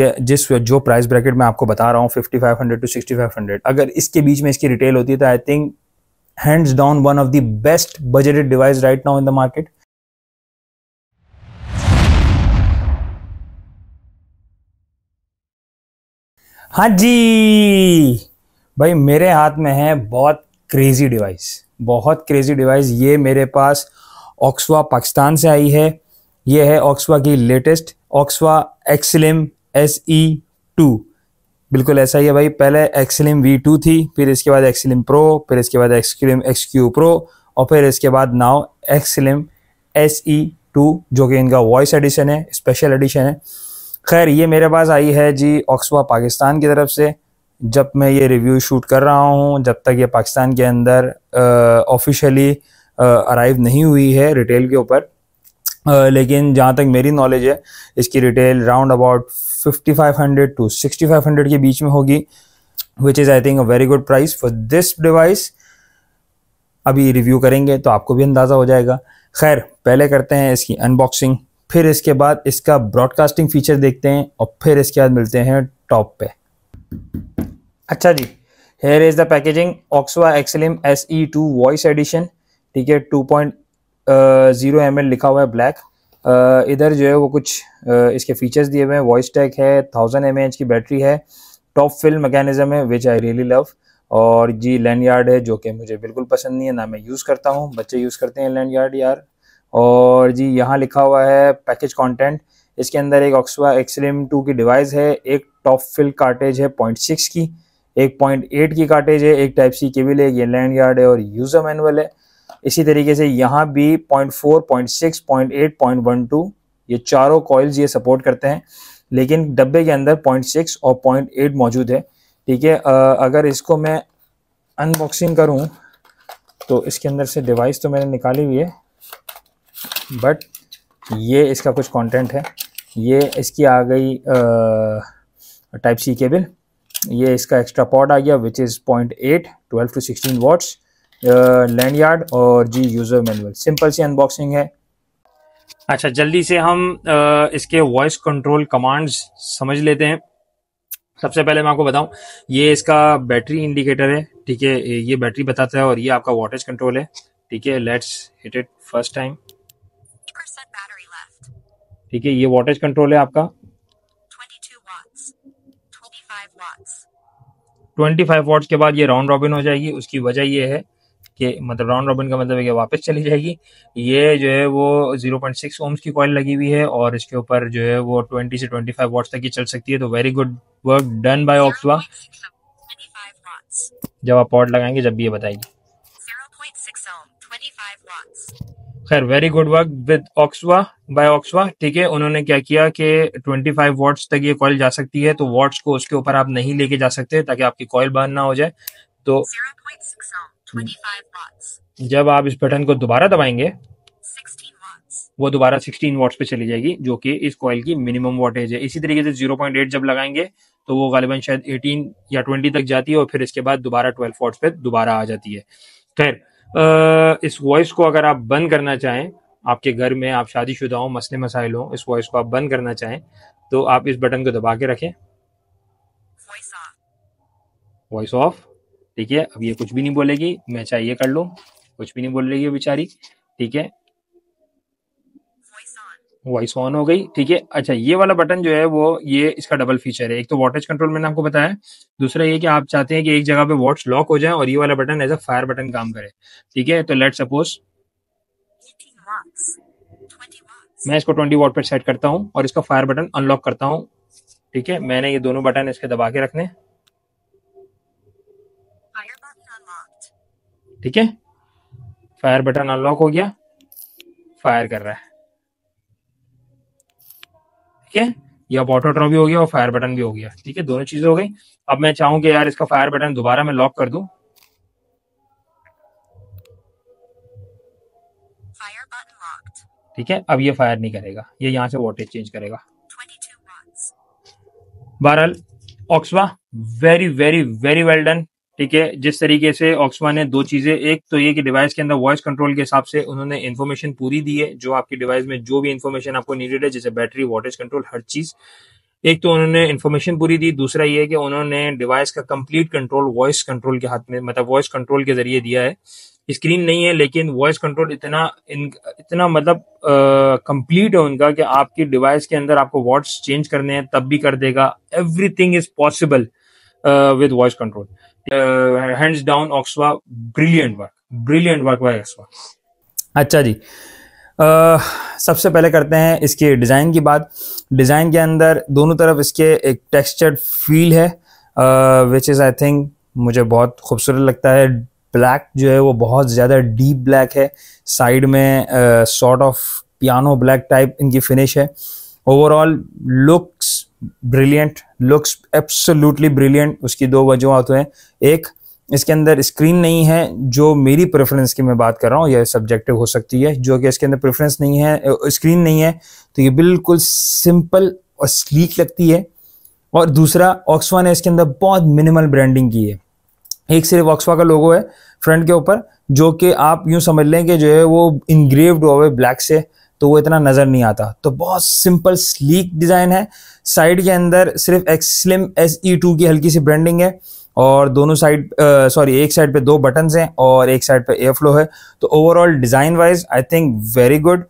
है जिस जो प्राइस ब्रैकेट मैं आपको बता रहा हूँ फिफ्टी फाइव हंड्रेड टू 6500 अगर इसके बीच में इसकी रिटेल होती है तो I think hands down one of the best budgeted device right now in the market हाँ जी भाई मेरे हाथ में है बहुत क्रेजी डिवाइस बहुत क्रेजी डिवाइस ये मेरे पास ऑक्सवा पाकिस्तान से आई है ये है ऑक्सवा की latest Oxva Xlim S E two बिल्कुल ऐसा ही है भाई पहले एक्सलिम वी टू थी फिर इसके बाद एक्सलिम प्रो फिर इसके बाद एक्सक्लिम एक्स क्यू प्रो और फिर इसके बाद नाव एक्सलिम एस ई टू जो कि इनका वॉइस एडिशन है स्पेशल एडिशन है खैर ये मेरे पास आई है जी ऑक्सवा पाकिस्तान की तरफ से जब मैं ये रिव्यू शूट कर रहा हूँ जब तक ये पाकिस्तान के अंदर ऑफिशियली अराइव नहीं हुई है रिटेल के ऊपर लेकिन जहाँ तक मेरी नॉलेज है इसकी रिटेल राउंड अबाउट 5500 टू 6500 के बीच में होगी which is I think a very good price for this device अभी रिव्यू करेंगे तो आपको भी अंदाज़ा हो जाएगा खैर पहले करते हैं इसकी अनबॉक्सिंग फिर इसके बाद इसका ब्रॉडकास्टिंग फीचर देखते हैं और फिर इसके बाद मिलते हैं टॉप पे अच्छा जी here is the packaging Oxva Xlim S E two voice edition ठीक है टू पॉइंट ज़ीरो एम लिखा हुआ है ब्लैक इधर जो है वो कुछ इसके फीचर्स दिए हुए हैं वॉइस टैक है थाउजेंड एम की बैटरी है टॉप फिल मैकेनिज्म है विच आई रियली लव और जी लैंड यार्ड है जो कि मुझे बिल्कुल पसंद नहीं है ना मैं यूज़ करता हूँ बच्चे यूज़ करते हैं लैंड यार्ड यार और जी यहाँ लिखा हुआ है पैकेज कंटेंट इसके अंदर एक ऑक्सवा एक्सलिम टू की डिवाइस है एक टॉप फिल कार्टेज है पॉइंट सिक्स की एक पॉइंट एट की कार्टेज है एक टाइप सी केबिल है ये लैंड यार्ड है और यूज़र मैनुअल है इसी तरीके से यहाँ भी point four point six point eight point one two ये चारों कॉइल्स ये सपोर्ट करते हैं लेकिन डब्बे के अंदर पॉइंट सिक्स और पॉइंट एट मौजूद है ठीक है अगर इसको मैं अनबॉक्सिंग करूँ तो इसके अंदर से डिवाइस तो मैंने निकाली हुई है बट ये इसका कुछ कॉन्टेंट है ये इसकी आ गई टाइप सी केबल ये इसका एक्स्ट्रा पॉड आ गया which is point eight twelve to sixteen watts lanyard और जी यूजर मैनुअल सिंपल सी अनबॉक्सिंग है अच्छा जल्दी से हम इसके वॉइस कंट्रोल कमांड्स समझ लेते हैं सबसे पहले मैं आपको बताऊं ये इसका बैटरी इंडिकेटर है ठीक है ये बैटरी बताता है और ये आपका वोल्टेज कंट्रोल है ठीक है let's hit it first time ठीक है ये वोल्टेज कंट्रोल है आपका 25 वॉट्स के बाद ये राउंड रॉबिन हो जाएगी उसकी वजह ये है कि मतलब राउंड रॉबिन का मतलब है कि वापस चली जाएगी ये जो है वो 0.6 पॉइंट ओम्स की कॉइल लगी हुई है और इसके ऊपर जो है वो 20 से 25 फाइव वाट्स तक की चल सकती है तो very good work done by Oxva जब आप पॉट लगाएंगे जब भी ये बताएगी खैर very good work with Oxva by Oxva ठीक है उन्होंने क्या किया कि 25 फाइव वाट्स तक ये कॉयल जा सकती है तो वॉट्स को उसके ऊपर आप नहीं लेके जा सकते ताकि आपकी कॉयल बर्न ना हो जाए तो 0.60. Hmm. जब आप इस बटन को दोबारा दबाएंगे वो दोबारा 16 वॉट्स पे चली जाएगी जो कि इस कॉयल की मिनिमम वोटेज है इसी तरीके से 0.8 जब लगाएंगे तो वो गालिबा शायद 18 या 20 तक जाती है और फिर इसके बाद दोबारा 12 वॉट्स पे दोबारा आ जाती है खैर इस वॉइस को अगर आप बंद करना चाहें आपके घर में आप शादीशुदा हो मसले मसाइल हो इस वॉइस को आप बंद करना चाहें तो आप इस बटन को दबा के रखें वॉइस ऑफ ठीक है अब ये कुछ भी नहीं बोलेगी मैं चाहिए कर लू कुछ भी नहीं बोल रही है बेचारी ठीक है वॉइस ऑन हो गई ठीक है अच्छा ये वाला बटन जो है वो ये इसका डबल फीचर है एक तो वॉटेज कंट्रोल मैंने आपको बताया दूसरा ये कि आप चाहते हैं कि एक जगह पे वॉट्स लॉक हो जाए और ये वाला button as a fire button काम करे ठीक है तो लेट सपोज मैं इसको ट्वेंटी वॉट पर सेट करता हूँ और इसका फायर बटन अनलॉक करता हूँ ठीक है मैंने ये दोनों बटन इसके दबा के रखने ठीक है फायर बटन अनलॉक हो गया फायर कर रहा है ठीक है ये अब ऑटो ड्रॉ भी हो गया और फायर बटन भी हो गया ठीक है दोनों चीजें हो गई अब मैं चाहूंगी यार इसका फायर बटन दोबारा मैं लॉक कर दू ठीक है अब ये फायर नहीं करेगा ये यहां से वोल्टेज चेंज करेगा बहरहाल Oxva very very very well done ठीक है जिस तरीके से ऑक्समा ने दो चीजें एक तो ये कि डिवाइस के अंदर वॉइस कंट्रोल के हिसाब से उन्होंने इन्फॉर्मेशन पूरी दी है जो आपकी डिवाइस में जो भी इन्फॉर्मेशन आपको नीडेड है जैसे बैटरी वोल्टेज कंट्रोल हर चीज एक तो उन्होंने इन्फॉर्मेशन पूरी दी दूसरा ये है कि उन्होंने डिवाइस का कंप्लीट कंट्रोल वॉइस कंट्रोल के हाथ में मतलब वॉइस कंट्रोल के जरिए दिया है स्क्रीन नहीं है लेकिन वॉइस कंट्रोल इतना इन, इतना मतलब कंप्लीट है उनका कि आपकी डिवाइस के अंदर आपको वॉट्स चेंज करने हैं तब भी कर देगा everything is possible uh, with voice control. Uh, hands down, Oxwa, brilliant work, brilliant work by Oxwa. अच्छा जी Uh, सबसे पहले करते हैं इसके डिज़ाइन की बात डिज़ाइन के अंदर दोनों तरफ इसके एक टेक्सचर्ड फील है विच इज़ आई थिंक मुझे बहुत खूबसूरत लगता है ब्लैक जो है वो बहुत ज़्यादा डीप ब्लैक है साइड में sort of piano black type इनकी फिनिश है overall looks brilliant looks absolutely brilliant उसकी दो वजह तो हैं एक इसके अंदर स्क्रीन नहीं है जो मेरी प्रेफरेंस की मैं बात कर रहा हूँ यह सब्जेक्टिव हो सकती है जो कि इसके अंदर प्रेफरेंस नहीं है स्क्रीन नहीं है तो ये बिल्कुल सिंपल और स्लीक लगती है और दूसरा ऑक्सवा ने इसके अंदर बहुत मिनिमल ब्रांडिंग की है एक सिर्फ ऑक्सवा का लोगो है फ्रंट के ऊपर जो कि आप यूं समझ लें कि जो है वो इनग्रेव्ड हुआ है ब्लैक से तो वो इतना नज़र नहीं आता तो बहुत सिंपल स्लीक डिज़ाइन है साइड के अंदर सिर्फ Xlim slim S E two की हल्की सी ब्रांडिंग है और दोनों साइड सॉरी एक साइड पे दो बटन्स हैं और एक साइड पे एयर फ्लो है तो overall design wise I think very good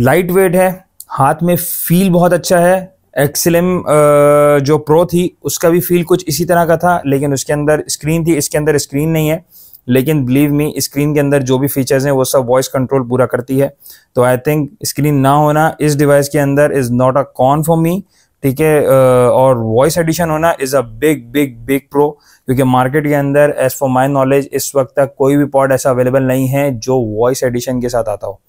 light weight है हाथ में फील बहुत अच्छा है एक्सलिम जो प्रो थी उसका भी फील कुछ इसी तरह का था लेकिन उसके अंदर स्क्रीन थी इसके अंदर स्क्रीन नहीं है लेकिन बिलीव मी स्क्रीन के अंदर जो भी फीचर्स हैं वो सब वॉइस कंट्रोल पूरा करती है तो आई थिंक स्क्रीन ना होना इस डिवाइस के अंदर is not a con for me ठीक है और वॉइस एडिशन होना is a big big big pro क्योंकि मार्केट के अंदर एज फॉर माई नॉलेज इस वक्त तक कोई भी पॉड ऐसा अवेलेबल नहीं है जो वॉइस एडिशन के साथ आता हो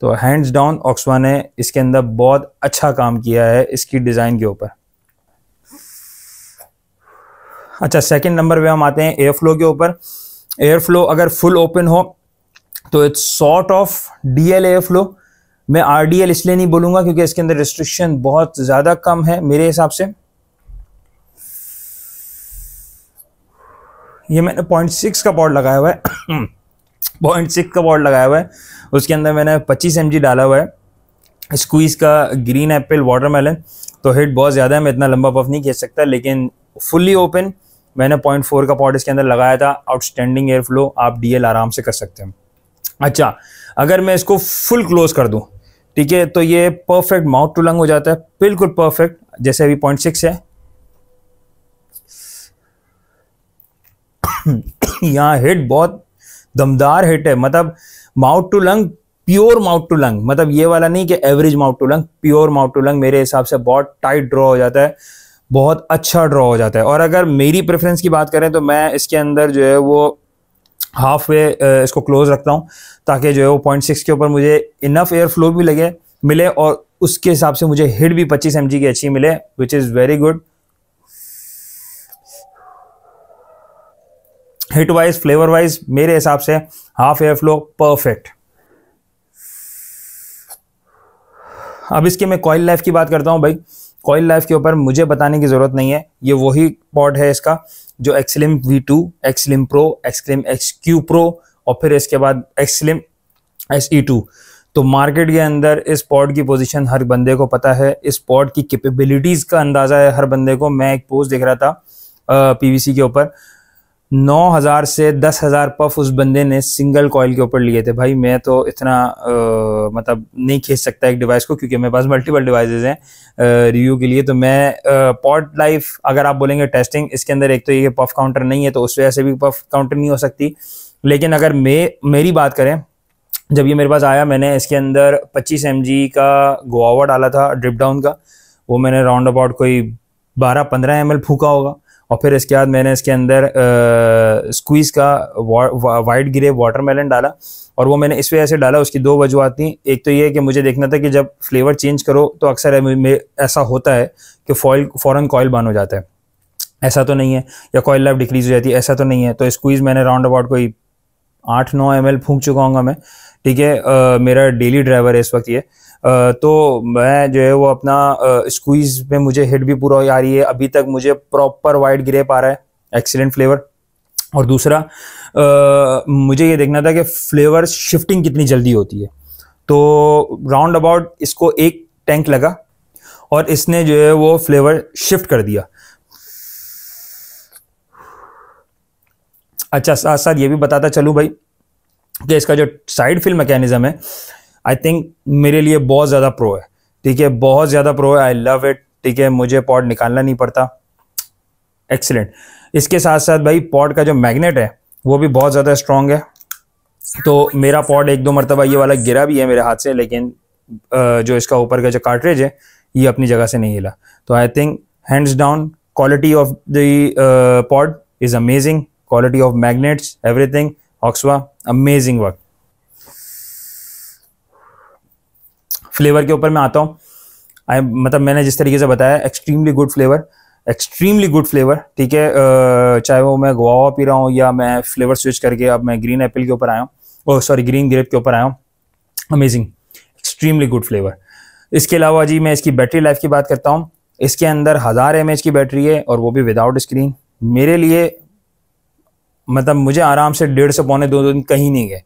तो हैंड्स डाउन ऑक्सवा ने इसके अंदर बहुत अच्छा काम किया है इसकी डिज़ाइन के ऊपर अच्छा सेकंड नंबर पे हम आते हैं एयर फ्लो के ऊपर एयर फ्लो अगर फुल ओपन हो तो it's sort of DL air flow मैं आरडीएल इसलिए नहीं बोलूंगा क्योंकि इसके अंदर रिस्ट्रिक्शन बहुत ज़्यादा कम है मेरे हिसाब से ये मैंने पॉइंट सिक्स का बॉर्ड लगाया हुआ है पॉइंट सिक्स का पॉट लगाया हुआ है उसके अंदर मैंने पच्चीस एम डाला हुआ है स्क्वीज़ का ग्रीन एप्पल वाटरमेलन तो हिट बहुत ज़्यादा है मैं इतना लंबा पफ नहीं खेल सकता लेकिन फुल्ली ओपन मैंने पॉइंट फोर का पॉट इसके अंदर लगाया था आउटस्टैंडिंग एयर फ्लो आप डीएल आराम से कर सकते हैं अच्छा अगर मैं इसको फुल क्लोज कर दूँ ठीक है तो ये परफेक्ट माउथ टू लंग हो जाता है बिल्कुल परफेक्ट जैसे अभी पॉइंट सिक्स है यहाँ हिट बहुत दमदार हिट है मतलब mouth to lung pure mouth to lung मतलब ये वाला नहीं कि average mouth to lung pure mouth to lung मेरे हिसाब से बहुत टाइट ड्रॉ हो जाता है बहुत अच्छा ड्रॉ हो जाता है और अगर मेरी प्रेफरेंस की बात करें तो मैं इसके अंदर जो है वो हाफ वे इसको क्लोज रखता हूँ ताकि जो है वो पॉइंट के ऊपर मुझे इनफ एयर फ्लो भी लगे मिले और उसके हिसाब से मुझे हिट भी पच्चीस एम की अच्छी मिले which is very good hit wise flavour wise मेरे हिसाब से हाफ एयर फ्लो परफेक्ट अब इसके मैं कॉइल लाइफ की बात करता हूँ भाई कॉयल लाइफ के ऊपर मुझे बताने की ज़रूरत नहीं है ये वही पॉड है इसका जो Xlim V two Xlim pro Xlim X Q pro और फिर इसके बाद एक्सलिम एस ई टू तो मार्केट के अंदर इस पॉड की पोजीशन हर बंदे को पता है इस पॉड की कैपेबिलिटीज़ का अंदाज़ा है हर बंदे को मैं एक पोस्ट देख रहा था पीवीसी के ऊपर नौ हज़ार से दस हज़ार पफ उस बंदे ने सिंगल कॉयल के ऊपर लिए थे भाई मैं तो इतना आ, मतलब नहीं खींच सकता एक डिवाइस को क्योंकि मेरे पास मल्टीपल डिवाइसेज हैं रिव्यू के लिए तो मैं पॉट लाइफ अगर आप बोलेंगे टेस्टिंग इसके अंदर एक तो ये पफ काउंटर नहीं है तो उस वजह से भी पफ काउंटर नहीं हो सकती लेकिन अगर मे मेरी बात करें जब ये मेरे पास आया मैंने इसके अंदर पच्चीस एम का गोआवा डाला था ड्रिप डाउन का वो मैंने राउंड अबाउट कोई बारह पंद्रह एम फूका होगा और फिर इसके बाद मैंने इसके अंदर स्क्वीज़ का वा, वाइट ग्रे वाटरमेलन डाला और वो मैंने इस वजह से डाला उसकी दो वजूहत थी एक तो ये कि मुझे देखना था कि जब फ्लेवर चेंज करो तो अक्सर ऐसा होता है कि फॉइल फ़ौरन कॉयल बन हो जाता है ऐसा तो नहीं है या कॉयल लाइफ डिक्रीज हो जाती है ऐसा तो नहीं है तो स्क्वीज़ मैंने राउंड अबाउट कोई आठ नौ एम एल फूँक चुका हूँ मैं ठीक है मेरा डेली ड्राइवर है इस वक्त ये तो मैं जो है वो अपना स्क्वीज में मुझे हिट भी पूरा आ रही है अभी तक मुझे प्रॉपर वाइट ग्रेप आ रहा है एक्सीलेंट फ्लेवर और दूसरा आ, मुझे ये देखना था कि फ्लेवर शिफ्टिंग कितनी जल्दी होती है तो राउंड अबाउट इसको एक टैंक लगा और इसने जो है वो फ्लेवर शिफ्ट कर दिया अच्छा साथ साथ ये भी बताता चलूँ भाई कि इसका जो साइड फिल मैकेनिज़्म है आई थिंक मेरे लिए बहुत ज़्यादा प्रो है ठीक है बहुत ज़्यादा प्रो है आई लव इट ठीक है मुझे पॉड निकालना नहीं पड़ता एक्सीलेंट इसके साथ साथ भाई पॉड का जो मैग्नेट है वो भी बहुत ज़्यादा स्ट्रॉन्ग है तो मेरा पॉड एक दो मरतबा ये वाला गिरा भी है मेरे हाथ से लेकिन जो इसका ऊपर का जो कार्टरेज है ये अपनी जगह से नहीं हिला तो I think hands down quality of the pod is amazing quality of magnets everything Oxva amazing work flavour के ऊपर मैं आता हूँ आई मतलब मैंने जिस तरीके से बताया extremely good flavour extremely good flavour ठीक है चाहे वो मैं गुआवा पी रहा हूँ या मैं फ्लेवर स्विच करके अब मैं ग्रीन एप्पल के ऊपर आया हूँ सॉरी ग्रीन ग्रेप के ऊपर आया हूँ अमेजिंग एक्सट्रीमली गुड फ्लेवर इसके अलावा जी मैं इसकी बैटरी लाइफ की बात करता हूँ इसके अंदर हज़ार एम की बैटरी है और वो भी विदाउट स्क्रीन मेरे लिए मतलब मुझे आराम से डेढ़ से पौने दो दिन कहीं नहीं गए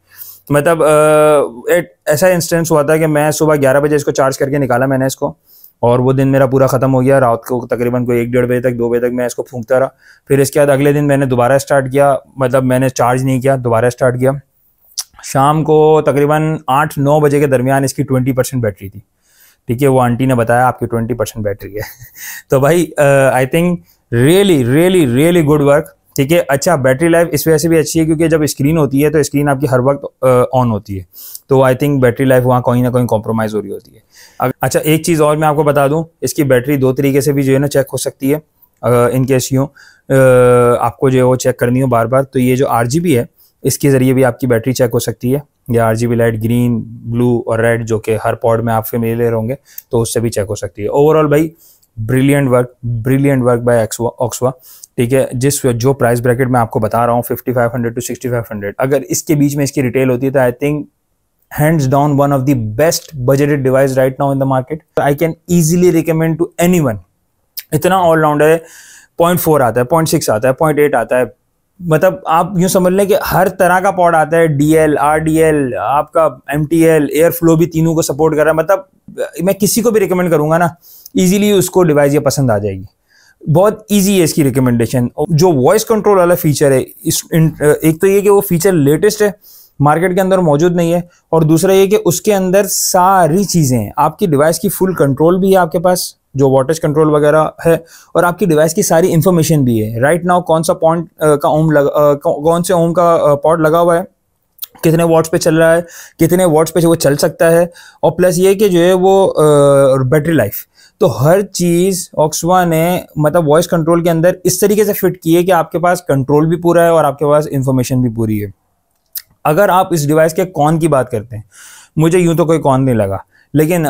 मतलब एक ऐसा इंस्टेंस हुआ था कि मैं सुबह ग्यारह बजे इसको चार्ज करके निकाला मैंने इसको और वो दिन मेरा पूरा ख़त्म हो गया रात को तकरीबन कोई एक डेढ़ बजे तक दो बजे तक मैं इसको फूंकता रहा फिर इसके बाद अगले दिन मैंने दोबारा स्टार्ट किया मतलब मैंने चार्ज नहीं किया दोबारा स्टार्ट किया शाम को तकरीबन आठ नौ बजे के दरमियान इसकी ट्वेंटी परसेंट बैटरी थी ठीक है वो आंटी ने बताया आपकी ट्वेंटी परसेंट बैटरी है तो भाई I think really really really good work ठीक है अच्छा बैटरी लाइफ इस वजह से भी अच्छी है क्योंकि जब स्क्रीन होती है तो स्क्रीन आपकी हर वक्त ऑन होती है तो आई थिंक बैटरी लाइफ वहाँ कहीं ना कहीं कॉम्प्रोमाइज़ हो रही होती है अच्छा एक चीज़ और मैं आपको बता दूँ इसकी बैटरी दो तरीके से भी जो है ना चेक हो सकती है इनकेस यूँ आपको जो है वो चेक करनी हो बार बार तो ये जो आर है इसके ज़रिए भी आपकी बैटरी चेक हो सकती है या आर लाइट ग्रीन ब्लू और रेड जो कि हर पॉड में आप फेमिलियर होंगे तो उससे भी चेक हो सकती है ओवरऑल भाई brilliant work brilliant work by Oxva ठीक है जिस जो प्राइस ब्रैकेट मैं आपको बता रहा हूँ fifty five hundred to sixty five hundred अगर इसके बीच में इसकी रिटेल होती है तो I think hands down one of the best budgeted device right now in the market I can easily recommend to any इतना ऑलराउंडर है पॉइंट फोर आता है पॉइंट आता है पॉइंट एट आता है मतलब आप यूँ समझ लें कि हर तरह का पॉड आता है D L R D L आपका M T L air flow भी तीनों को सपोर्ट कर रहा है मतलब मैं किसी को भी रिकमेंड करूंगा ना इजीली उसको डिवाइस ये पसंद आ जाएगी बहुत इजी है इसकी रिकमेंडेशन जो वॉइस कंट्रोल वाला फीचर है इस एक तो ये कि वो फीचर लेटेस्ट है मार्केट के अंदर मौजूद नहीं है और दूसरा ये कि उसके अंदर सारी चीज़ें हैं आपकी डिवाइस की फुल कंट्रोल भी है आपके पास जो वोल्टेज कंट्रोल वगैरह है और आपकी डिवाइस की सारी इंफॉर्मेशन भी है राइट नाउ कौन सा पॉइंट का ओम लगा कौन से ओम का पॉट लगा हुआ है कितने वॉट्स पे चल रहा है कितने वॉट्स पे वो चल सकता है और प्लस ये कि जो है वो बैटरी लाइफ तो हर चीज़ ऑक्सवा ने मतलब वॉइस कंट्रोल के अंदर इस तरीके से फिट की है कि आपके पास कंट्रोल भी पूरा है और आपके पास इंफॉर्मेशन भी पूरी है अगर आप इस डिवाइस के कॉन की बात करते हैं मुझे यूं तो कोई कॉन नहीं लगा लेकिन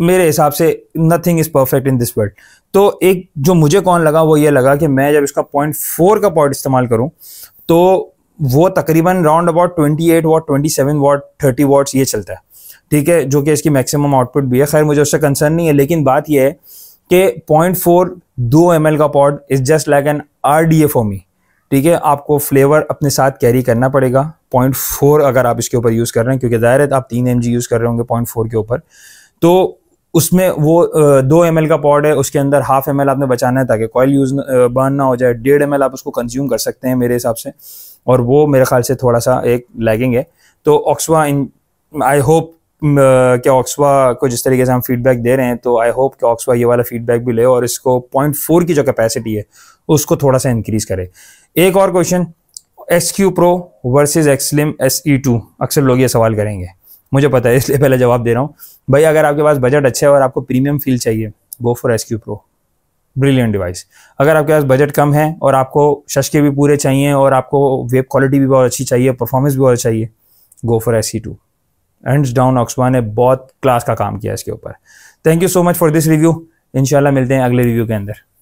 मेरे हिसाब से nothing is perfect in this world तो एक जो मुझे कौन लगा वो ये लगा कि मैं जब इसका पॉइंट फोर का पॉइंट इस्तेमाल करूं तो वो तकरीबन round about twenty eight watt twenty seven watt thirty watts ये चलता है ठीक है जो कि इसकी मैक्सिमम आउटपुट भी है खैर मुझे उससे कंसर्न नहीं है लेकिन बात यह है कि पॉइंट फोर दो एम एल का pod is just like an R D A for me ठीक है आपको फ्लेवर अपने साथ कैरी करना पड़ेगा पॉइंट फोर अगर आप इसके ऊपर यूज़ कर रहे हैं क्योंकि ज़ाहिर है आप तीन एम जी यूज़ कर रहे होंगे पॉइंट फोर के ऊपर तो उसमें वो दो एम का पॉड है उसके अंदर हाफ एम आपने बचाना है ताकि कॉयल यूज़ बर्न ना हो जाए डेढ़ एम आप उसको कंज्यूम कर सकते हैं मेरे हिसाब से और वो मेरे ख्याल से थोड़ा सा एक लैगिंग है तो ऑक्सवा इन आई होप कि ऑक्सवा को जिस तरीके से हम फीडबैक दे रहे हैं तो आई होप कि ऑक्सवा ये वाला फीडबैक भी ले और इसको पॉइंट फोर की जो कैपेसिटी है उसको थोड़ा सा इंक्रीज करे एक और question S Q pro versus Xlim S E two अक्सर लोग ये सवाल करेंगे मुझे पता है इसलिए पहले जवाब दे रहा हूँ भाई अगर आपके पास बजट अच्छा है और आपको प्रीमियम फील चाहिए go for S Q pro brilliant device अगर आपके पास बजट कम है और आपको शशके भी पूरे चाहिए और आपको वेब क्वालिटी भी बहुत अच्छी चाहिए परफॉर्मेंस भी बहुत चाहिए go for S E two hands down Oxva ने बहुत क्लास का काम किया इसके ऊपर thank you so much for this review इंशाल्लाह मिलते हैं अगले रिव्यू के अंदर